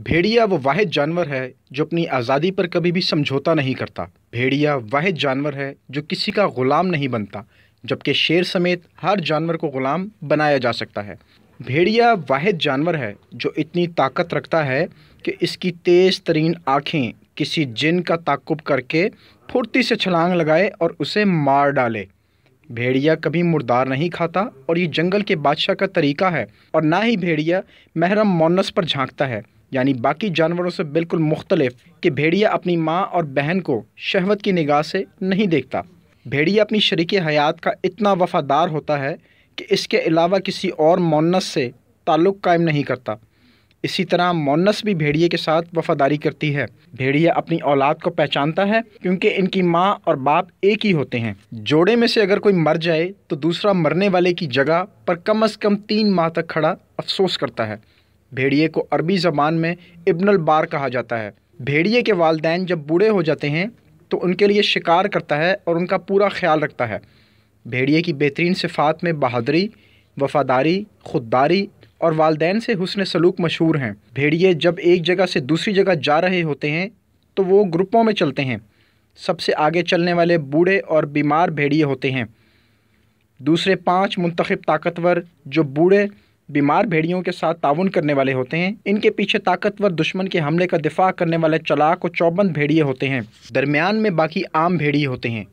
भेड़िया वो वाहिद जानवर है जो अपनी आज़ादी पर कभी भी समझौता नहीं करता भेड़िया वाहिद जानवर है जो किसी का ग़ुलाम नहीं बनता जबकि शेर समेत हर जानवर को ग़ुलाम बनाया जा सकता है भेड़िया वाहिद जानवर है जो इतनी ताकत रखता है कि इसकी तेज़ तरीन आँखें किसी जिन का ताकुब करके फुर्ती से छलांग लगाए और उसे मार डाले भेड़िया कभी मुर्दार नहीं खाता और ये जंगल के बादशाह का तरीका है और ना ही भेड़िया महरम मोनस पर झांकता है यानी बाकी जानवरों से बिल्कुल मुख्तलिफ कि भेड़िया अपनी माँ और बहन को शहवत की निगाह से नहीं देखता भेड़िया अपनी शरीक हयात का इतना वफ़ादार होता है कि इसके अलावा किसी और मोनस से ताल्लुक़ कायम नहीं करता इसी तरह मोनस भी भेड़िए के साथ वफ़ादारी करती है भेड़िया अपनी औलाद को पहचानता है क्योंकि इनकी माँ और बाप एक ही होते हैं जोड़े में से अगर कोई मर जाए तो दूसरा मरने वाले की जगह पर कम अज़ कम तीन माह तक खड़ा अफसोस करता है भेड़िए को अरबी ज़बान में इब्नल बार कहा जाता है भेड़िए के वालदेन जब बूढ़े हो जाते हैं तो उनके लिए शिकार करता है और उनका पूरा ख्याल रखता है भेड़िए की बेहतरीन सिफात में बहादरी वफादारी खुददारी और वालदेन से हुसन सलूक मशहूर हैं भेड़िए जब एक जगह से दूसरी जगह जा रहे होते हैं तो वो ग्रुपों में चलते हैं सबसे आगे चलने वाले बूढ़े और बीमार भेड़िए होते हैं दूसरे पांच मुंतखब ताकतवर जो बूढ़े बीमार भेड़ियों के साथ ताउन करने वाले होते हैं इनके पीछे ताकतवर दुश्मन के हमले का दिफा करने वाले चलाक और चौबंद भेड़िए होते हैं दरमियान में बाकी आम भेड़िए होते हैं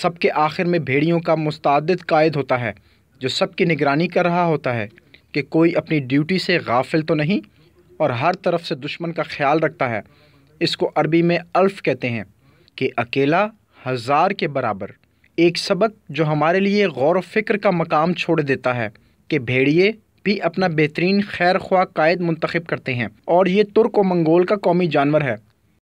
सबके आखिर में भेड़ियों का मुस्तद कायद होता है जो सबकी निगरानी कर रहा होता है कि कोई अपनी ड्यूटी से गाफिल तो नहीं और हर तरफ से दुश्मन का ख्याल रखता है इसको अरबी में अल्फ कहते हैं कि अकेला हज़ार के बराबर एक सबक जो हमारे लिए गौर व फिक्र का मकाम छोड़ देता है कि भेड़िए भी अपना बेहतरीन खैर ख्वा कायद मंतखब करते हैं और ये तुर्क व मंगोल का कौमी जानवर है